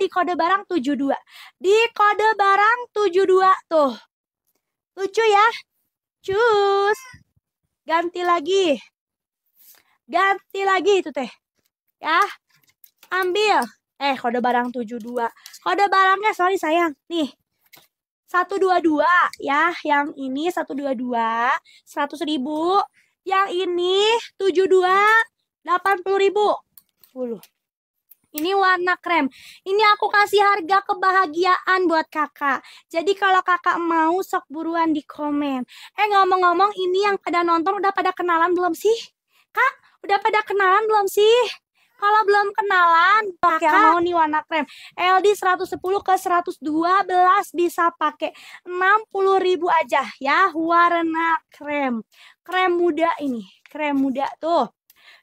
di kode barang 72. Di kode barang 72 tuh. Lucu ya. Cus. Ganti lagi. Ganti lagi itu teh. Ya. Ambil. Eh kode barang 72. Kode barangnya sorry sayang. Nih. 122 ya. Yang ini 122. 100 ribu. Yang ini 72. 80 ribu. 10. Ini warna krem. Ini aku kasih harga kebahagiaan buat kakak. Jadi kalau kakak mau sok buruan di komen. Eh ngomong-ngomong ini yang pada nonton udah pada kenalan belum sih? Kak, udah pada kenalan belum sih? Kalau belum kenalan, pakai mau nih warna krem. LD 110 ke 112 bisa pakai 60 ribu aja ya warna krem. Krem muda ini, krem muda tuh.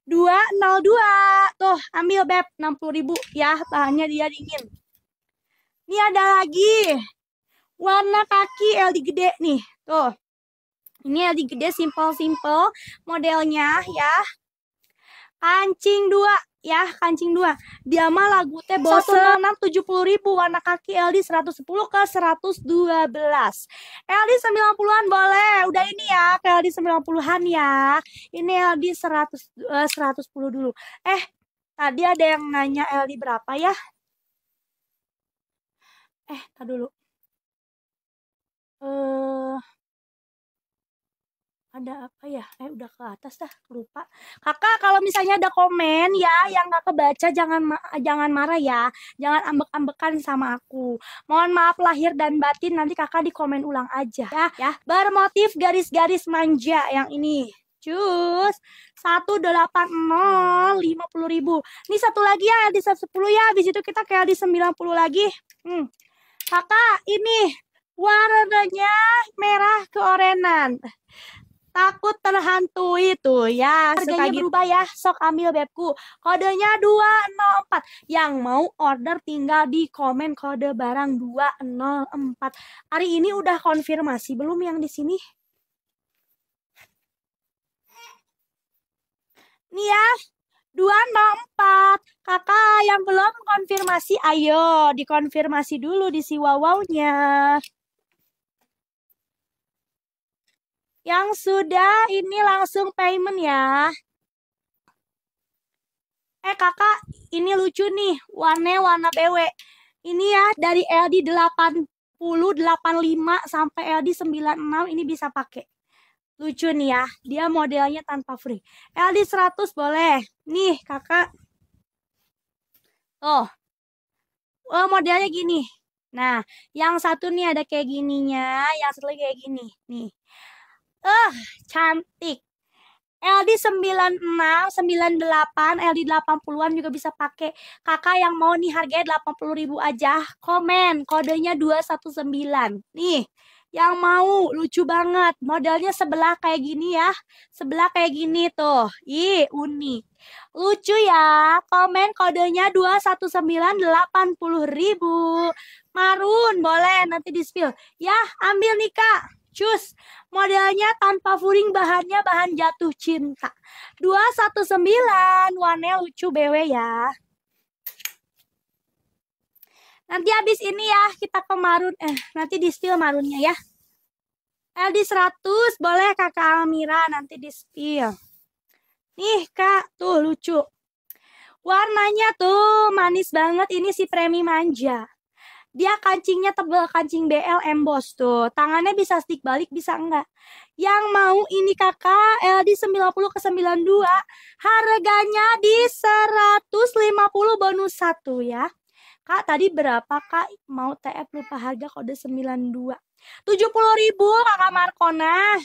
202. Tuh, ambil Beb, 60 ribu ya, bahannya dia dingin. Ini ada lagi. Warna kaki LD gede nih, tuh. Ini LD gede simple-simple modelnya ya kancing dua ya kancing dua dia mah lagu teh bosen enam tujuh puluh ribu warna kaki seratus sepuluh ke seratus dua 112 LD sembilan puluhan boleh udah ini ya ke sembilan 90-an ya ini LD 100 seratus 110 eh, dulu eh tadi ada yang nanya LD berapa ya eh tak dulu eh uh, ada apa ya? Eh udah ke atas dah, lupa. Kakak kalau misalnya ada komen ya yang nggak kebaca jangan ma jangan marah ya. Jangan ambek-ambekan sama aku. Mohon maaf lahir dan batin nanti kakak di komen ulang aja ya. ya. Bermotif garis-garis manja yang ini. Cus, lima puluh ribu. Ini satu lagi ya di 110 ya, habis itu kita kayak di sembilan puluh lagi. Hmm. Kakak, ini warnanya merah keorenan. Takut terhantui tuh ya. Harganya gitu. berubah ya. Sok ambil bebku. Kodenya 204. Yang mau order tinggal di komen kode barang 204. Hari ini udah konfirmasi belum yang di sini? Nih ya, 204. Kakak yang belum konfirmasi, ayo dikonfirmasi dulu di si wawaunya. Yang sudah ini langsung payment ya. Eh kakak, ini lucu nih, warna warna BW. Ini ya dari LD 80, 85 sampai LD 96 ini bisa pakai. Lucu nih ya, dia modelnya tanpa free. LD 100 boleh. Nih kakak. Tuh. Oh, modelnya gini. Nah, yang satu nih ada kayak gininya, yang satu kayak gini. Nih. Eh, uh, cantik. LD 96, 98, LD 80-an juga bisa pakai. Kakak yang mau nih harganya ribu aja, komen kodenya 219. Nih, yang mau lucu banget. Modelnya sebelah kayak gini ya. Sebelah kayak gini tuh. Ih, unik. Lucu ya. Komen kodenya 219 ribu Marun, boleh nanti di spill. Ya, ambil nih Kak. Cus. Modelnya tanpa furing bahannya bahan jatuh cinta. 219. Warnanya lucu BW ya. Nanti habis ini ya kita ke marun. Eh, nanti di spill marunnya ya. LD eh, 100 boleh kakak Almira nanti di spill. Nih kak, tuh lucu. Warnanya tuh manis banget. Ini si premi manja dia kancingnya tebel kancing bl emboss tuh tangannya bisa stick balik bisa enggak yang mau ini kakak LD 90 ke 92 harganya di 150 bonus satu ya Kak tadi berapa kak mau TF lupa harga kode 92 70 ribu kakak Markona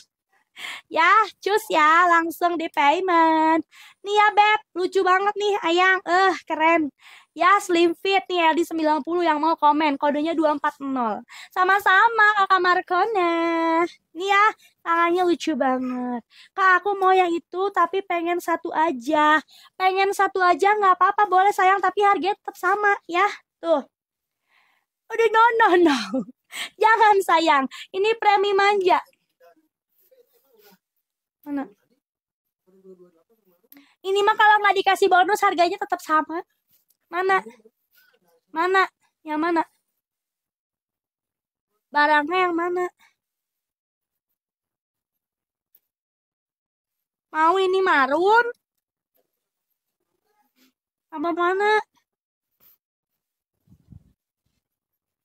ya, cus ya, langsung di payment. Nih ya Beb, lucu banget nih Ayang. Eh, uh, keren. Ya, slim fit nih ya, ld 90 yang mau komen, kodenya 240. Sama-sama Kakak Markona. Nih ya, tangannya lucu banget. Kak, aku mau yang itu tapi pengen satu aja. Pengen satu aja nggak apa-apa, boleh sayang tapi harganya tetap sama ya. Tuh. Udah no no no. Jangan sayang, ini premi manja. Mana? Ini mah kalau nggak dikasih bonus harganya tetap sama. Mana? Mana? Yang mana? Barangnya yang mana? Mau ini marun? Sama mana?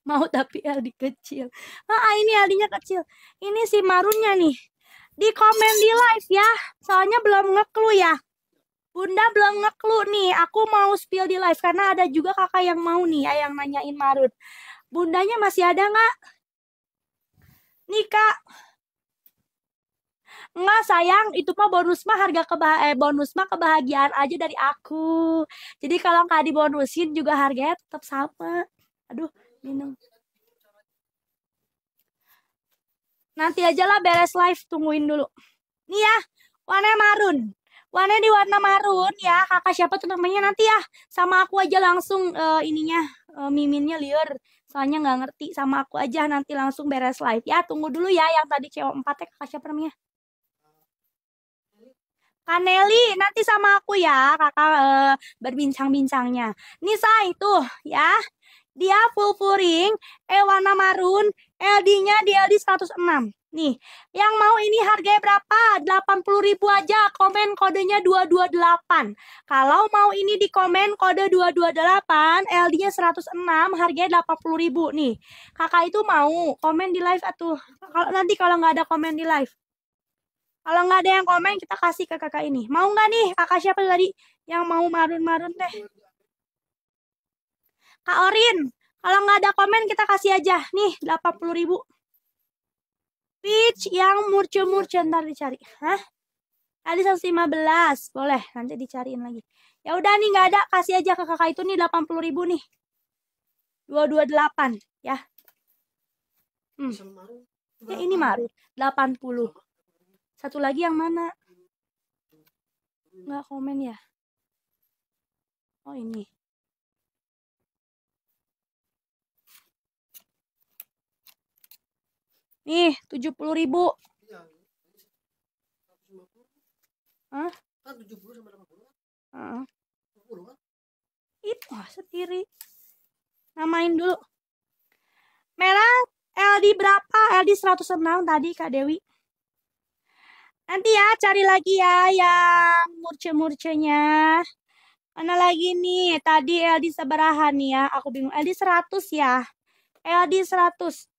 Mau tapi Aldi kecil. Ah, ini Aldinya kecil. Ini si marunnya nih di komen di live ya. Soalnya belum ngeklu ya. Bunda belum ngeklu nih. Aku mau spill di live karena ada juga kakak yang mau nih ya yang nanyain Marut. Bundanya masih ada nggak? Nih kak. Enggak sayang, itu mah bonus mah harga keba eh, bonus mah kebahagiaan aja dari aku. Jadi kalau nggak dibonusin juga harganya tetap sama. Aduh, minum. Nanti aja lah beres live, tungguin dulu. Nih ya, warna marun. Warna di warna marun ya, kakak siapa tuh namanya nanti ya. Sama aku aja langsung uh, ininya, uh, miminnya liur. Soalnya nggak ngerti sama aku aja nanti langsung beres live ya. Tunggu dulu ya yang tadi cewek empatnya kakak siapa namanya. Kaneli, nanti sama aku ya kakak uh, berbincang-bincangnya. Nisa itu ya, dia full fulfuring, E eh, warna marun, LD-nya di LD 106. Nih, yang mau ini harganya berapa? puluh ribu aja, komen kodenya 228. Kalau mau ini di komen kode 228, LD-nya 106, harganya puluh ribu nih. Kakak itu mau komen di live atau kalau nanti kalau nggak ada komen di live. Kalau nggak ada yang komen, kita kasih ke kakak ini. Mau nggak nih? Kakak siapa tadi yang mau marun-marun teh? Kak Orin, kalau nggak ada komen kita kasih aja. Nih, 80 ribu. Peach yang murce murcu ntar dicari. Hah? Kali 115. Boleh, nanti dicariin lagi. Ya udah nih nggak ada, kasih aja ke kakak itu nih 80 ribu nih. 228 ya. Hmm. Ya ini Maru, 80. Satu lagi yang mana? Nggak komen ya? Oh ini. Nih, 70 ribu. Iya. Hah? Kan tujuh sama kan? Itu sendiri. Namain dulu. Merah LD berapa? LD 106 tadi Kak Dewi. Nanti ya cari lagi ya yang murce-murcenya. Mana lagi nih? Tadi LD seberahan nih ya. Aku bingung. LD 100 ya. LD 100.